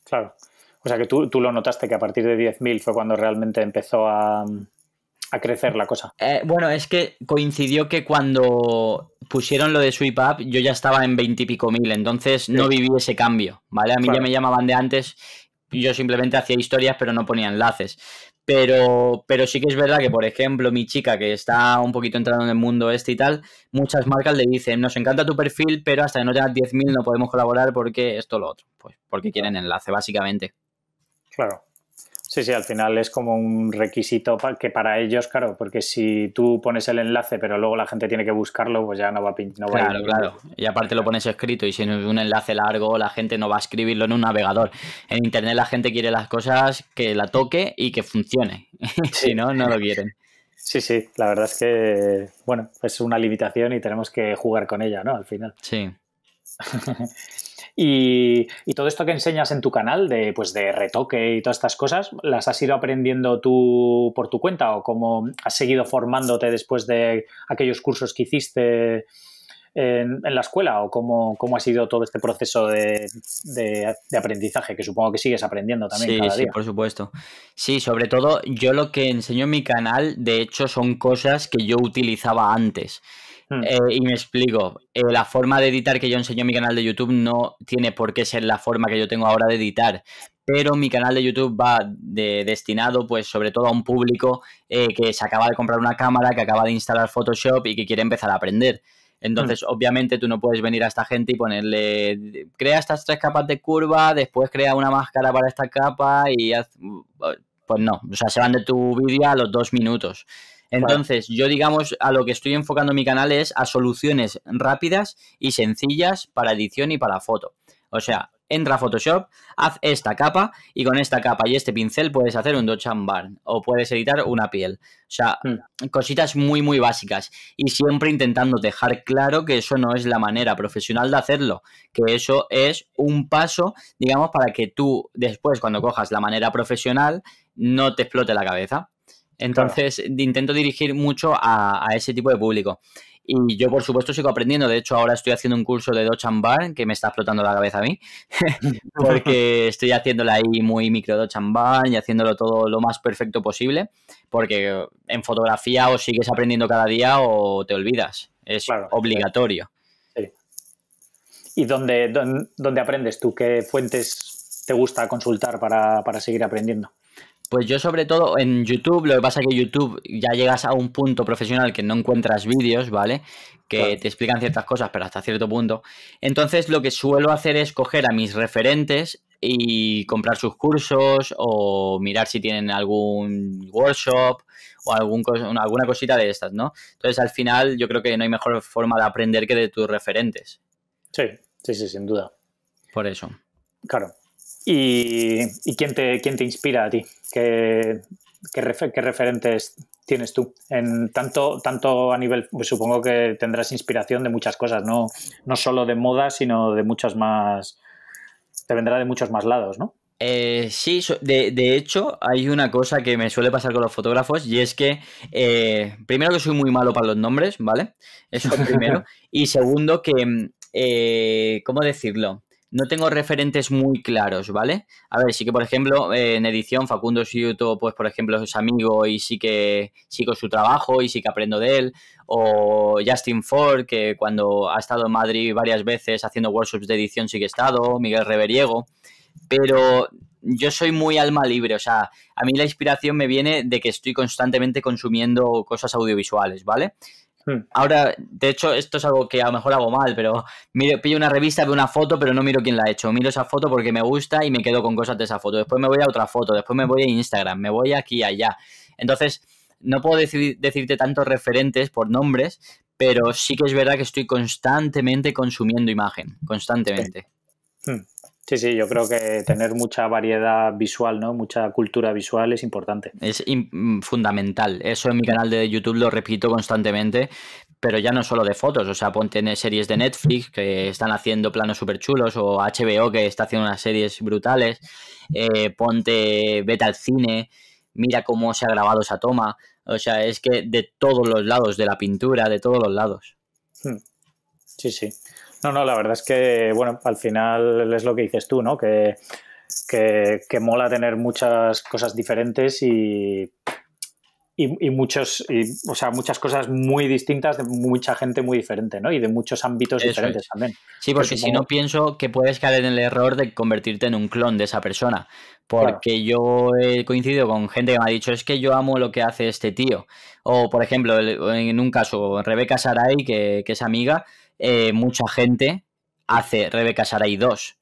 Claro. O sea que tú, lo notaste que a partir de 10.000 fue cuando realmente empezó a, a crecer la cosa. Eh, bueno, es que coincidió que cuando pusieron lo de Sweep Up yo ya estaba en 20 y pico mil, entonces no viví ese cambio, ¿vale? A mí ya me llamaban de antes yo simplemente hacía historias pero no ponía enlaces. Pero, pero sí que es verdad que, por ejemplo, mi chica que está un poquito entrando en el mundo este y tal, muchas marcas le dicen, nos encanta tu perfil, pero hasta que no tengas 10.000 no podemos colaborar porque esto lo otro. Pues porque quieren enlace, básicamente. Claro. Sí, sí, al final es como un requisito que para ellos, claro, porque si tú pones el enlace pero luego la gente tiene que buscarlo, pues ya no va a pintar. claro, claro. Y aparte lo pones escrito y si es un enlace largo la gente no va a escribirlo en un navegador. En Internet la gente quiere las cosas que la toque y que funcione. [laughs] si no, no lo quieren. Sí, sí, la verdad es que, bueno, es una limitación y tenemos que jugar con ella, ¿no? Al final. Sí. [laughs] Y, todo esto que enseñas en tu canal de, pues de retoque y todas estas cosas, ¿las has ido aprendiendo tú por tu cuenta o cómo has seguido formándote después de aquellos cursos que hiciste en, la escuela o cómo, ha sido todo este proceso de, aprendizaje que supongo que sigues aprendiendo también? Sí, día? sí, por supuesto. Sí, sobre todo yo lo que enseño en mi canal, de hecho, son cosas que yo utilizaba antes. Hmm. Eh, y me explico, eh, la forma de editar que yo enseño en mi canal de YouTube no tiene por qué ser la forma que yo tengo ahora de editar, pero mi canal de YouTube va destinado pues sobre todo a un público eh, que se acaba de comprar una cámara, que acaba de instalar Photoshop y que quiere empezar a aprender. Entonces, hmm. obviamente, tú no puedes venir a esta gente y ponerle, crea estas tres capas de curva, después crea una máscara para esta capa y haz... Pues no, o sea, se van de tu vídeo a los dos minutos. Entonces, yo digamos, a lo que estoy enfocando mi canal es a soluciones rápidas y sencillas para edición y para foto. O sea, entra a Photoshop, haz esta capa y con esta capa y este pincel puedes hacer un Dodge and o puedes editar una piel. O sea, hmm. cositas muy, muy básicas y siempre intentando dejar claro que eso no es la manera profesional de hacerlo, que eso es un paso, digamos, para que tú después cuando cojas la manera profesional no te explote la cabeza. Entonces intento dirigir mucho a, ese tipo de público. Y yo, por supuesto, sigo aprendiendo. De hecho, ahora estoy haciendo un curso de and Bar que me está explotando la cabeza a mí, [laughs] porque estoy haciéndolo ahí muy micro and Bar y haciéndolo todo lo más perfecto posible, porque en fotografía o sigues aprendiendo cada día o te olvidas. Es obligatorio. ¿Y dónde, dónde, dónde, aprendes tú? ¿Qué fuentes te gusta consultar para seguir aprendiendo? Pues yo sobre todo en YouTube, lo que pasa es que YouTube ya llegas a un punto profesional que no encuentras vídeos, ¿vale? Que te explican ciertas cosas, pero hasta cierto punto. Entonces lo que suelo hacer es coger a mis referentes y comprar sus cursos o mirar si tienen algún workshop o algún, alguna cosita de estas, ¿no? Entonces al final yo creo que no hay mejor forma de aprender que de tus referentes. Sí, sí, sí, sin duda. Por eso. Claro. ¿Y, quién, te, quién te inspira a ti? ¿Qué, referentes tienes tú? En tanto, tanto a nivel, pues supongo que tendrás inspiración de muchas cosas, no, no solo de moda, sino de muchas más. Te vendrá de muchos más lados, ¿no? Eh, sí, de, hecho hay una cosa que me suele pasar con los fotógrafos y es que, eh, primero que soy muy malo para los nombres, ¿vale? Eso es [laughs] primero. y segundo que, mm, eh, ¿cómo decirlo? no tengo referentes muy claros, ¿vale? A ver, sí que, por ejemplo, eh, en edición, Facundo Siuto, pues, por ejemplo, es amigo y sí que sigo su trabajo y sí que aprendo de él. O Justin Ford, que cuando ha estado en Madrid varias veces haciendo workshops de edición sí que he estado. Miguel Reveriego. Pero yo soy muy alma libre, o sea, a mí la inspiración me viene de que estoy constantemente consumiendo cosas audiovisuales, ¿vale? Hmm. Ahora, de hecho, esto es algo que a lo mejor hago mal, pero miro, pillo una revista, veo una foto, pero no miro quién la ha hecho. Miro esa foto porque me gusta y me quedo con cosas de esa foto. Después me voy a otra foto, después me voy a Instagram, me voy aquí allá. Entonces, no puedo decir, decirte tantos referentes por nombres, pero sí que es verdad que estoy constantemente consumiendo imagen, constantemente. Sí. Hmm. Sí, sí, yo creo que tener mucha variedad visual, ¿no? Mucha cultura visual es importante. Es mm, fundamental. Eso en mi canal de YouTube lo repito constantemente, pero ya no solo de fotos. O sea, ponte en series de Netflix que están haciendo planos súper chulos o HBO que está haciendo unas series brutales. Eh, ponte, vete al cine, mira cómo se ha grabado esa toma. O sea, es que de todos los lados, de la pintura, de todos los lados. Hmm. Sí, sí. No, no, la verdad es que, bueno, al final es lo que dices tú, ¿no? Que, que, mola tener muchas cosas diferentes y, y, muchos, y, o sea, muchas cosas muy distintas de mucha gente muy diferente, ¿no? Y de muchos ámbitos diferentes también. Sí, porque si no pienso que puedes caer en el error de convertirte en un clon de esa persona. Porque yo he coincidido con gente que me ha dicho, es que yo amo lo que hace este tío. O, por ejemplo, en un caso, Rebeca Saray, que, que es amiga, eh, mucha gente hace Rebeca Sarai 2.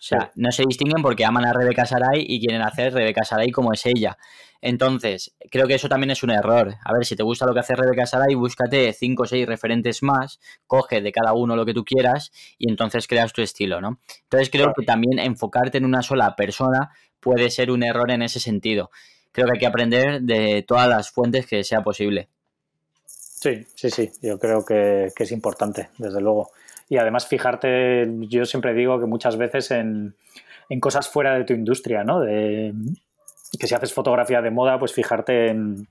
O sea, no se distinguen porque aman a Rebeca Sarai y quieren hacer Rebeca Sarai como es ella. Entonces, creo que eso también es un error. A ver, si te gusta lo que hace Rebeca Sarai, búscate cinco o seis referentes más, coge de cada uno lo que tú quieras y entonces creas tu estilo, ¿no? Entonces creo que también enfocarte en una sola persona puede ser un error en ese sentido. Creo que hay que aprender de todas las fuentes que sea posible. Sí, sí, sí, yo creo que, es importante, desde luego. Y además fijarte, yo siempre digo que muchas veces en, cosas fuera de tu industria, ¿no? que si haces fotografía de moda, pues fijarte en,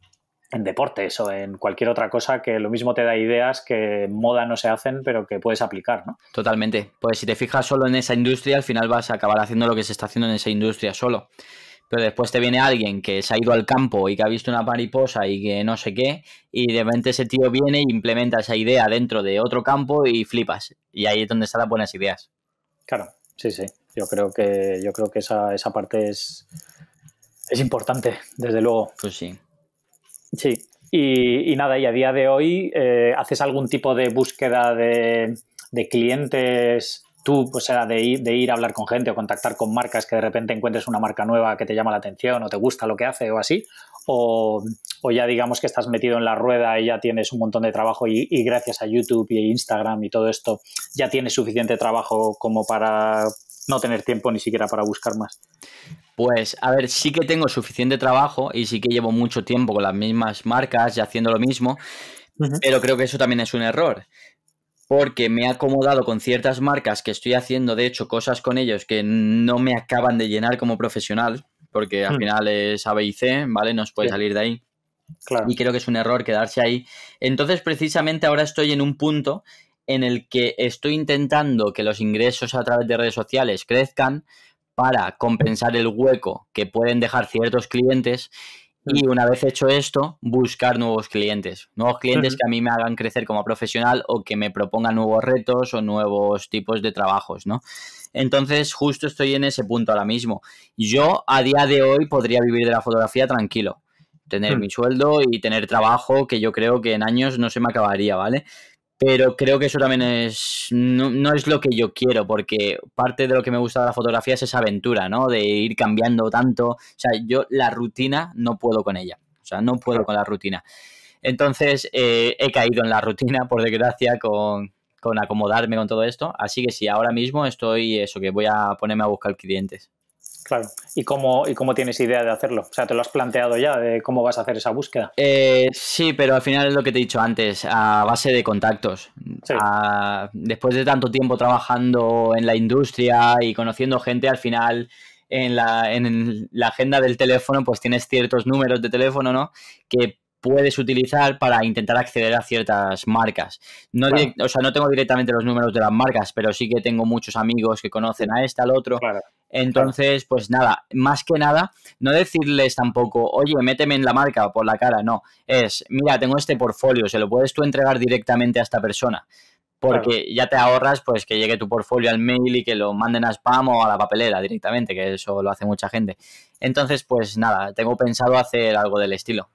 en, deportes o en cualquier otra cosa que lo mismo te da ideas que en moda no se hacen, pero que puedes aplicar, ¿no? Totalmente. Pues si te fijas solo en esa industria, al final vas a acabar haciendo lo que se está haciendo en esa industria solo. Pero después te viene alguien que se ha ido al campo y que ha visto una mariposa y que no sé qué, y de repente ese tío viene e implementa esa idea dentro de otro campo y flipas. Y ahí es donde están las buenas ideas. Claro, sí, sí. Yo creo que, yo creo que esa, parte es, es importante, desde luego. Pues sí. Sí. Y, nada, y a día de hoy, eh, ¿haces algún tipo de búsqueda de, de clientes? tú, pues era de ir, de ir, a hablar con gente o contactar con marcas que de repente encuentres una marca nueva que te llama la atención o te gusta lo que hace o así, o, ya digamos que estás metido en la rueda y ya tienes un montón de trabajo y, gracias a YouTube y Instagram y todo esto ya tienes suficiente trabajo como para no tener tiempo ni siquiera para buscar más. Pues a ver, sí que tengo suficiente trabajo y sí que llevo mucho tiempo con las mismas marcas y haciendo lo mismo, pero creo que eso también es un error porque me he acomodado con ciertas marcas que estoy haciendo, de hecho, cosas con ellos que no me acaban de llenar como profesional, porque al hmm. final es A, y C, ¿vale? No puede salir de ahí. Claro. Y creo que es un error quedarse ahí. Entonces, precisamente ahora estoy en un punto en el que estoy intentando que los ingresos a través de redes sociales crezcan para compensar el hueco que pueden dejar ciertos clientes y una vez hecho esto, buscar nuevos clientes. Nuevos clientes que a mí me hagan crecer como profesional o que me propongan nuevos retos o nuevos tipos de trabajos, ¿no? Entonces, justo estoy en ese punto ahora mismo. Yo a día de hoy podría vivir de la fotografía tranquilo tener hmm. mi sueldo y tener trabajo que yo creo que en años no se me acabaría, ¿vale? Pero creo que eso también es. No, no, es lo que yo quiero, porque parte de lo que me gusta de la fotografía es esa aventura, ¿no? De ir cambiando tanto. O sea, yo la rutina no puedo con ella. O sea, no puedo con la rutina. Entonces, eh, he caído en la rutina, por desgracia, con, con, acomodarme con todo esto. Así que sí, ahora mismo estoy eso, que voy a ponerme a buscar clientes. Claro. ¿Y cómo, ¿Y cómo tienes idea de hacerlo? O sea, ¿te lo has planteado ya de cómo vas a hacer esa búsqueda? Eh, sí, pero al final es lo que te he dicho antes, a base de contactos. después de tanto tiempo trabajando en la industria y conociendo gente, al final en la, en la agenda del teléfono pues tienes ciertos números de teléfono, ¿no? Que puedes utilizar para intentar acceder a ciertas marcas. No o sea, no tengo directamente los números de las marcas, pero sí que tengo muchos amigos que conocen a esta, al otro. Entonces, pues nada, más que nada, no decirles tampoco, oye, méteme en la marca por la cara, no. Es, mira, tengo este portfolio, se lo puedes tú entregar directamente a esta persona. Porque ya te ahorras pues que llegue tu portfolio al mail y que lo manden a spam o a la papelera directamente, que eso lo hace mucha gente. Entonces, pues nada, tengo pensado hacer algo del estilo.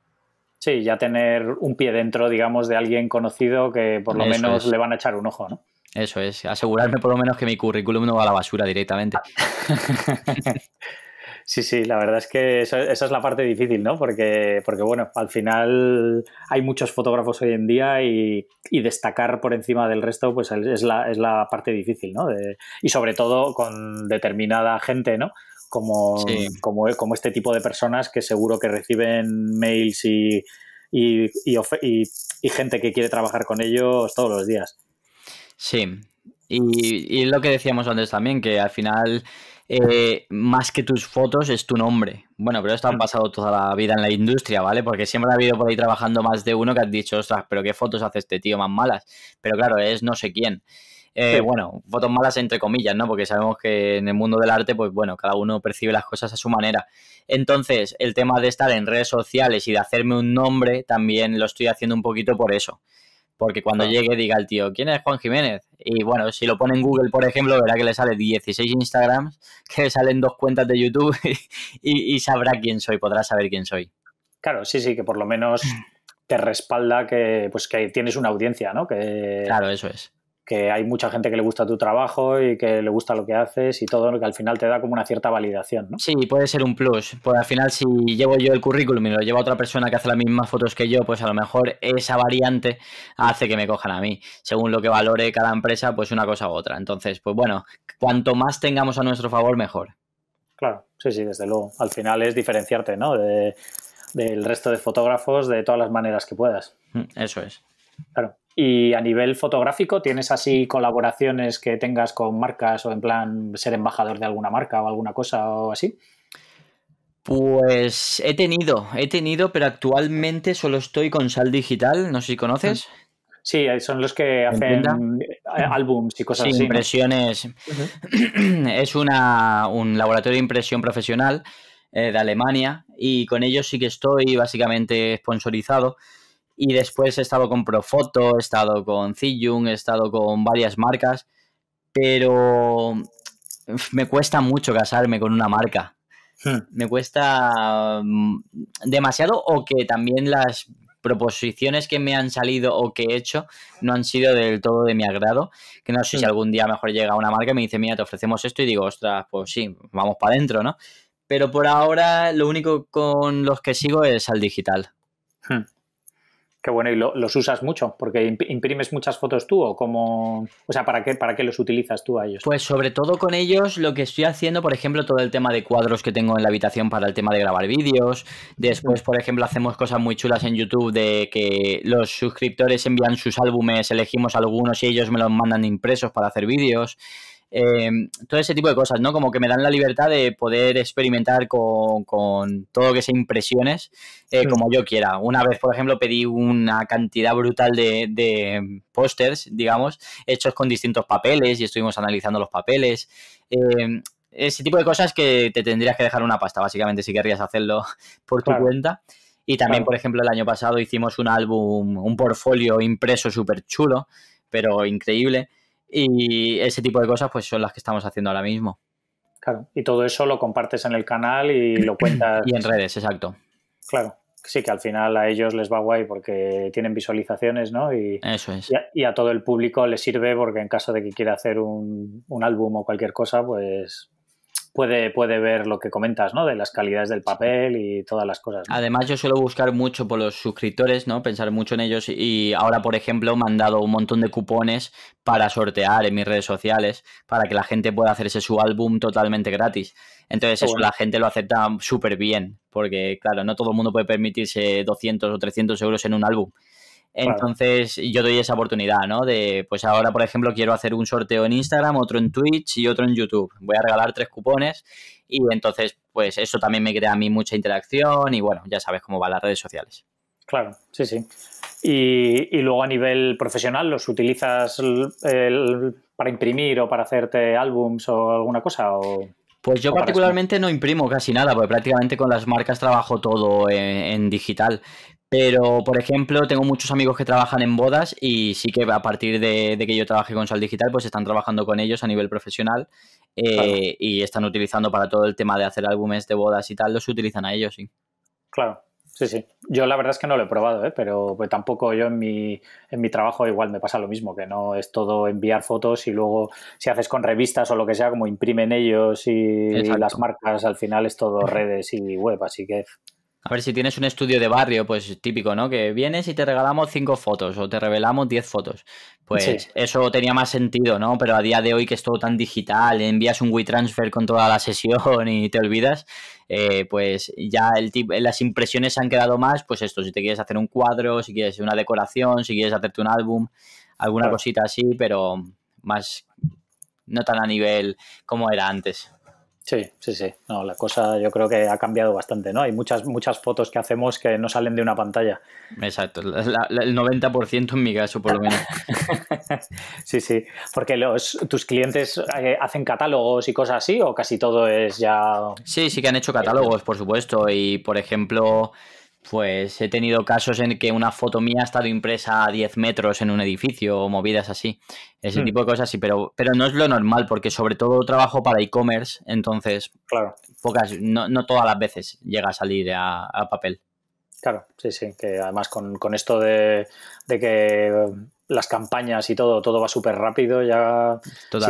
Sí, ya tener un pie dentro, digamos, de alguien conocido que por lo menos le van a echar un ojo, ¿no? Eso es, asegurarme por lo menos que mi currículum no va a la basura directamente. [laughs] Sí, sí, la verdad es que esa, es la parte difícil, ¿no? Porque, porque, bueno, al final hay muchos fotógrafos hoy en día y, destacar por encima del resto, pues es la, es la parte difícil, ¿no? y sobre todo con determinada gente, ¿no? como, como, este tipo de personas que seguro que reciben mails y, y, gente que quiere trabajar con ellos todos los días. Sí, y, lo que decíamos antes también, que al final, eh, más que tus fotos, es tu nombre. Bueno, pero esto ha mm. pasado toda la vida en la industria, ¿vale? Porque siempre ha habido por ahí trabajando más de uno que has dicho, ostras, pero qué fotos hace este tío más malas. Pero claro, es no sé quién. Eh, bueno, fotos malas entre comillas, ¿no? Porque sabemos que en el mundo del arte, pues bueno, cada uno percibe las cosas a su manera. Entonces, el tema de estar en redes sociales y de hacerme un nombre, también lo estoy haciendo un poquito por eso. Porque cuando llegue diga el tío, ¿quién es Juan Jiménez? Y bueno, si lo pone en Google, por ejemplo, verá que le sale 16 Instagrams, [laughs] que le salen dos cuentas de YouTube [laughs] y, sabrá quién soy, podrá saber quién soy. Claro, sí, sí, que por lo menos te respalda que, pues, que tienes una audiencia, ¿no? Claro, eso es que hay mucha gente que le gusta tu trabajo y que le gusta lo que haces y todo, que al final te da como una cierta validación, ¿no? Sí, puede ser un plus. Pues al final, si llevo yo el currículum y lo lleva otra persona que hace las mismas fotos que yo, pues a lo mejor esa variante hace que me cojan a mí. Según lo que valore cada empresa, pues una cosa u otra. Entonces, pues bueno, cuanto más tengamos a nuestro favor, mejor. Claro, sí, sí, desde luego. Al final es diferenciarte, ¿no? del resto de fotógrafos de todas las maneras que puedas. Mm, eso es. Claro. Y a nivel fotográfico, ¿tienes así colaboraciones que tengas con marcas o en plan ser embajador de alguna marca o alguna cosa o así? Pues he tenido, he tenido, pero actualmente solo estoy con Sal Digital, no sé si conoces. Mm. Sí, eh, son los que hacen eh, álbums y cosas así. Impresiones. Es una, un laboratorio de impresión profesional eh, de Alemania y con ellos sí que estoy básicamente sponsorizado y después he estado con Profoto, he estado con Ziyun, he estado con varias marcas, pero me cuesta mucho casarme con una marca. Hmm. Me cuesta mm, demasiado o que también las proposiciones que me han salido o que he hecho no han sido del todo de mi agrado. Que no sé si hmm. algún día mejor llega una marca y me dice, mira, te ofrecemos esto y digo, ostras, pues sí, vamos para adentro, ¿no? Pero por ahora lo único con los que sigo es al digital. Hmm. Qué bueno, ¿y los usas mucho? Porque imprimes muchas fotos tú o como, o sea, ¿para qué, ¿para qué los utilizas tú a ellos? Pues sobre todo con ellos lo que estoy haciendo, por ejemplo, todo el tema de cuadros que tengo en la habitación para el tema de grabar vídeos. Después, por ejemplo, hacemos cosas muy chulas en YouTube de que los suscriptores envían sus álbumes, elegimos algunos y ellos me los mandan impresos para hacer vídeos. Em, todo ese tipo de cosas, ¿no? Como que me dan la libertad de poder experimentar con, con todo que sea impresiones eh, como yo quiera. Una vez, por ejemplo, pedí una cantidad brutal de, pósters, digamos, hechos con distintos papeles y estuvimos analizando los papeles. Em, ese tipo de cosas que te tendrías que dejar una pasta, básicamente, si querrías hacerlo [laughs] por tu cuenta. Y también, por ejemplo, el año pasado hicimos un álbum, un portfolio impreso súper chulo, pero increíble y ese tipo de cosas pues son las que estamos haciendo ahora mismo. Claro, y todo eso lo compartes en el canal y lo [clears throat] cuentas. y en redes, exacto. Claro, sí que al final a ellos les va guay porque tienen visualizaciones, ¿no? Y, eso es. Y a, todo el público les sirve porque en caso de que quiera hacer un, un álbum o cualquier cosa, pues puede, puede ver lo que comentas, ¿no? De las calidades del papel y todas las cosas. Además, yo suelo buscar mucho por los suscriptores, ¿no? Pensar mucho en ellos y ahora, por ejemplo, he mandado un montón de cupones para sortear en mis redes sociales para que la gente pueda hacerse su álbum totalmente gratis. Entonces, eso la gente lo acepta súper bien porque, claro, no todo el mundo puede permitirse 200 o 300 euros en un álbum. Entonces yo doy esa oportunidad, ¿no? De, pues ahora, por ejemplo, quiero hacer un sorteo en Instagram, otro en Twitch y otro en YouTube. Voy a regalar tres cupones y entonces, pues eso también me crea a mí mucha interacción y bueno, ya sabes cómo van las redes sociales. Claro, sí, sí. Y, luego a nivel profesional, ¿los utilizas para imprimir o para hacerte álbums o alguna cosa? O... Pues yo particularmente no imprimo casi nada, porque prácticamente con las marcas trabajo todo en digital. Pero, por ejemplo, tengo muchos amigos que trabajan en bodas y sí que a partir de, que yo trabaje con Sol Digital, pues están trabajando con ellos a nivel profesional eh, y están utilizando para todo el tema de hacer álbumes de bodas y tal, los utilizan a ellos, sí. Claro, sí, sí. Yo la verdad es que no lo he probado, ¿eh? pero pues, tampoco yo en mi, en mi trabajo igual me pasa lo mismo, que no es todo enviar fotos y luego si haces con revistas o lo que sea, como imprimen ellos y las marcas, al final es todo [laughs] redes y web, así que a ver, si tienes un estudio de barrio, pues típico, ¿no? Que vienes y te regalamos cinco fotos o te revelamos diez fotos. Pues eso tenía más sentido, ¿no? Pero a día de hoy que es todo tan digital, envías un WeTransfer con toda la [laughs] sesión y te olvidas, eh, pues ya el las impresiones han quedado más, pues esto, si te quieres hacer un cuadro, si quieres una decoración, si quieres hacerte un álbum, alguna cosita así, pero más, no tan a nivel como era antes. Sí, sí, sí. No, la cosa yo creo que ha cambiado bastante, ¿no? Hay muchas, muchas fotos que hacemos que no salen de una pantalla. Exacto, el 90% en mi caso, por lo menos. [laughs] sí, sí. Porque los, tus clientes eh, hacen catálogos y cosas así, o casi todo es ya. Sí, sí que han hecho catálogos, por supuesto. Y por ejemplo. Pues he tenido casos en que una foto mía ha estado impresa a 10 metros en un edificio o movidas así. Ese hmm. tipo de cosas sí, pero, pero no es lo normal porque sobre todo trabajo para e-commerce, entonces claro. pocas, no, todas las veces llega a salir a, papel. Claro, sí, sí, que además con, esto de, que las campañas y todo, todo va súper rápido, ya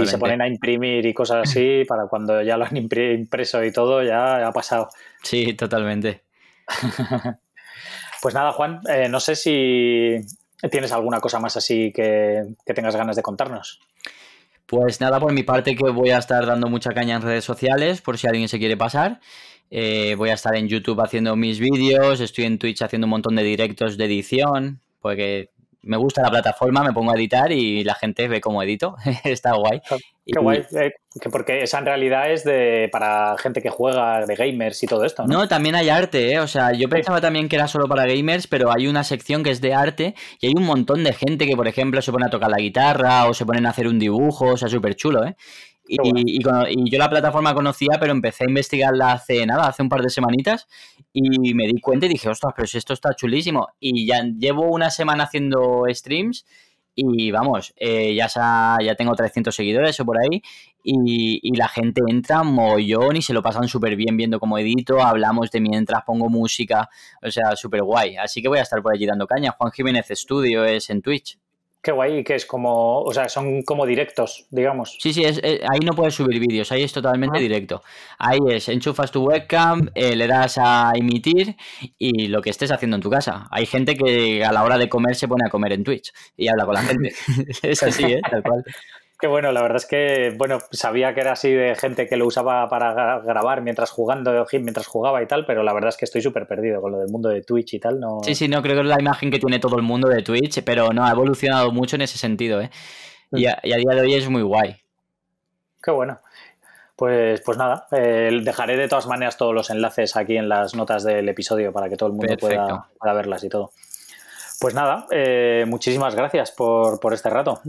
se ponen a imprimir y cosas así, [laughs] para cuando ya lo han impreso y todo, ya ha pasado. Sí, totalmente. [laughs] Pues nada, Juan, eh, no sé si tienes alguna cosa más así que, tengas ganas de contarnos. Pues nada, por mi parte que voy a estar dando mucha caña en redes sociales por si alguien se quiere pasar. Eh, voy a estar en YouTube haciendo mis vídeos, estoy en Twitch haciendo un montón de directos de edición, porque me gusta la plataforma, me pongo a editar y la gente ve cómo edito. [laughs] Está guay. Ah, qué guay. Eh, porque esa en realidad es para gente que juega, de gamers y todo esto. No, no también hay arte, eh. O sea, yo pensaba también que era solo para gamers, pero hay una sección que es de arte y hay un montón de gente que, por ejemplo, se pone a tocar la guitarra o se ponen a hacer un dibujo, o sea, súper chulo, ¿eh? y, yo la plataforma conocía, pero empecé a investigarla hace nada, hace un par de semanitas, y me di cuenta y dije, ostras, pero esto está chulísimo. Y ya llevo una semana haciendo streams y vamos, eh, ya, ya tengo 300 seguidores o por ahí. Y, y la gente entra mollón y se lo pasan súper bien viendo cómo edito, hablamos de mientras pongo música, o sea, súper guay. Así que voy a estar por allí dando caña. Juan Jiménez Studio es en Twitch. Qué guay, que es como, o sea, son como directos, digamos. Sí, sí, es, eh, ahí no puedes subir vídeos, ahí es totalmente ah. directo. Ahí es, enchufas tu webcam, eh, le das a emitir y lo que estés haciendo en tu casa. Hay gente que a la hora de comer se pone a comer en Twitch y habla con la gente. [laughs] es así, ¿eh? Tal cual. Que bueno, la verdad es que, bueno, sabía que era así de gente que lo usaba para grabar mientras jugando, mientras jugaba y tal, pero la verdad es que estoy súper perdido con lo del mundo de Twitch y tal, ¿no? Sí, sí, no, creo que es la imagen que tiene todo el mundo de Twitch, pero no, ha evolucionado mucho en ese sentido, ¿eh? Mm. Y a, día de hoy es muy guay. Qué bueno. Pues, pues nada, eh, dejaré de todas maneras todos los enlaces aquí en las notas del episodio para que todo el mundo pueda verlas y todo. Pues nada, eh, muchísimas gracias por, este rato.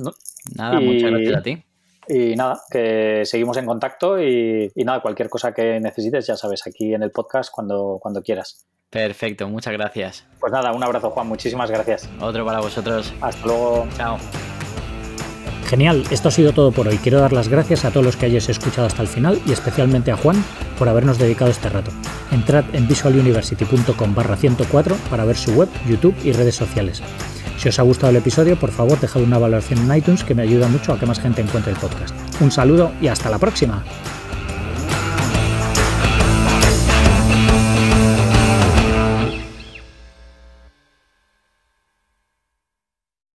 Nada, muchas gracias a ti. Y nada, que seguimos en contacto y, nada, cualquier cosa que necesites, ya sabes, aquí en el podcast cuando, cuando quieras. Perfecto, muchas gracias. Pues nada, un abrazo Juan, muchísimas gracias. Otro para vosotros. Hasta luego. Chao. Genial, esto ha sido todo por hoy. Quiero dar las gracias a todos los que hayáis escuchado hasta el final y especialmente a Juan por habernos dedicado este rato. Entrad en visualuniversity.com barra 104 para ver su web, YouTube y redes sociales. Si os ha gustado el episodio, por favor dejad una valoración en iTunes que me ayuda mucho a que más gente encuentre el podcast. Un saludo y hasta la próxima.